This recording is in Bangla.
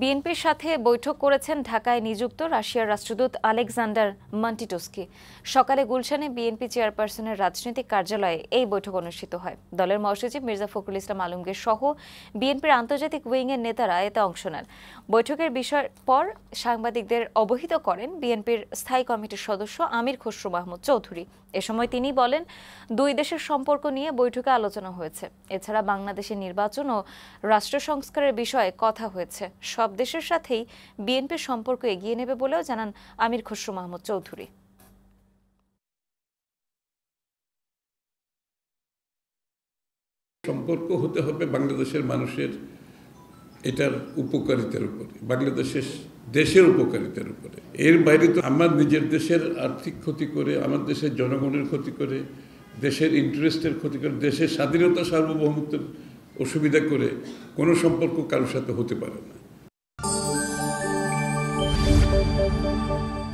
বিএনপির সাথে বৈঠক করেছেন ঢাকায় নিযুক্ত রাশিয়ার রাষ্ট্রদূত আলেকজান্ডার মান্টিটোস্কি সকালে গুলশানে বিএনপি চেয়ারপারসনের রাজনৈতিক কার্যালয়ে এই বৈঠক অনুষ্ঠিত হয় দলের মহাসচিব মির্জা ফখরুল ইসলাম আলমগীর সহ বিএনপির আন্তর্জাতিক উইংয়ের নেতারা এতে অংশ নেন বৈঠকের বিষয়ের পর সাংবাদিকদের অবহিত করেন বিএনপির স্থায়ী কমিটির সদস্য আমির খসরু মাহমুদ চৌধুরী এ সময় তিনি বলেন দুই দেশের সম্পর্ক নিয়ে বৈঠকে আলোচনা হয়েছে এছাড়া বাংলাদেশের নির্বাচন ও রাষ্ট্র সংস্কারের বিষয়ে কথা হয়েছে সব দেশের সাথেই বিএনপির সম্পর্ক এগিয়ে নেবে বলেও জানান আমির খসরু মাহমুদ চৌধুরী সম্পর্ক হতে হবে বাংলাদেশের মানুষের এটার উপকারিতার উপরে বাংলাদেশের দেশের উপকারিতার উপরে এর বাইরে তো আমার নিজের দেশের আর্থিক ক্ষতি করে আমার দেশের জনগণের ক্ষতি করে দেশের ইন্টারেস্টের ক্ষতি করে দেশের স্বাধীনতা সার্বভৌমত্বের অসুবিধা করে কোনো সম্পর্ক কারোর সাথে হতে পারে না Música